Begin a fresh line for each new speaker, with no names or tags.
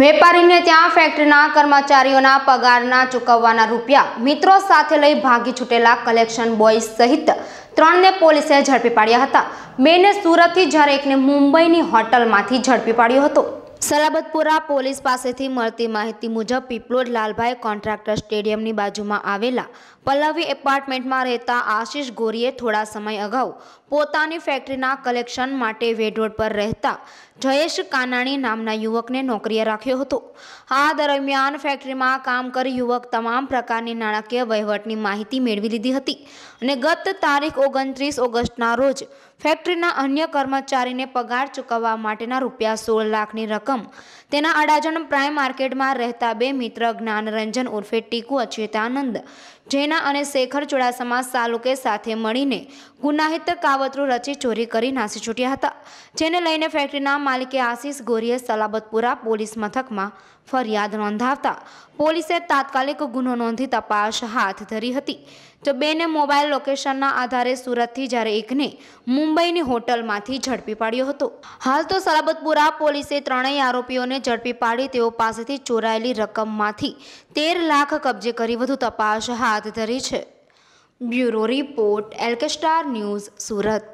વેપારીને ત્યાં ફેક્ટરીના કર્મચારીઓના પગારના ચૂકવવાના રૂપિયા મિત્રો સાથે લઈ ભાગી છૂટેલા કલેક્શન બોય સહિત ત્રણને પોલીસે ઝડપી પાડ્યા હતા મેને સુરતથી જ્યારે એકને મુંબઈની હોટલમાંથી ઝડપી પાડ્યો હતો સલાબતપુરા પોલીસ પાસેથી મળતી માહિતી મુજબ પીપલોદ લાલભાઈ કોન્ટ્રાક્ટર સ્ટેડિયમની બાજુમાં આવેલા પલ્લવી એપાર્ટમેન્ટમાં રહેતા આશિષ ગોરીએ થોડા સમય અગાઉ પોતાની ફેક્ટરીના કલેક્શન માટે વેઢોડ પર રહેતા જયેશ કાનાણી નામના યુવકને નોકરીએ રાખ્યો હતો આ દરમિયાન ફેક્ટરીમાં કામ કરી યુવક તમામ પ્રકારની નાણાકીય વહીવટની માહિતી મેળવી લીધી હતી અને ગત તારીખ ઓગણત્રીસ ઓગસ્ટના રોજ ફેક્ટરીના અન્ય કર્મચારીને પગાર ચૂકવવા માટેના રૂપિયા સોળ લાખની રકમ તેના અડાજણ પ્રાઇમ માર્કેટમાં રહેતા બે મિત્ર જ્ઞાનરંજન ઉર્ફે ટીકુ અચ્યુતાનંદ જેના અને શેખર ચોડાસમા સાલુકે સાથે મળીને ગુનાહિત કાવતરું રચી ચોરી કરી નાસી છૂટ્યા હતા જેને લઈને ફેક્ટરીના માલિકે આશિષ ગોરીએ સલાબતપુરા પોલીસ મથકમાં ફરિયાદ નોંધાવતા પોલીસે તાત્કાલિક ગુનો નોંધી તપાસ હાથ ધરી હતી તો બેને મોબાઈલ લોકેશનના આધારે સુરતથી જ્યારે એકને મુંબઈ મુંબઈની હોટલમાંથી ઝડપી પાડ્યો હતો હાલ તો સલાબતપુરા પોલીસે ત્રણેય આરોપીઓને ઝડપી પાડી તેઓ પાસેથી ચોરાયેલી રકમમાંથી તેર લાખ કબજે કરી વધુ તપાસ હાથ ધરી છે bureau report L K Star News Surat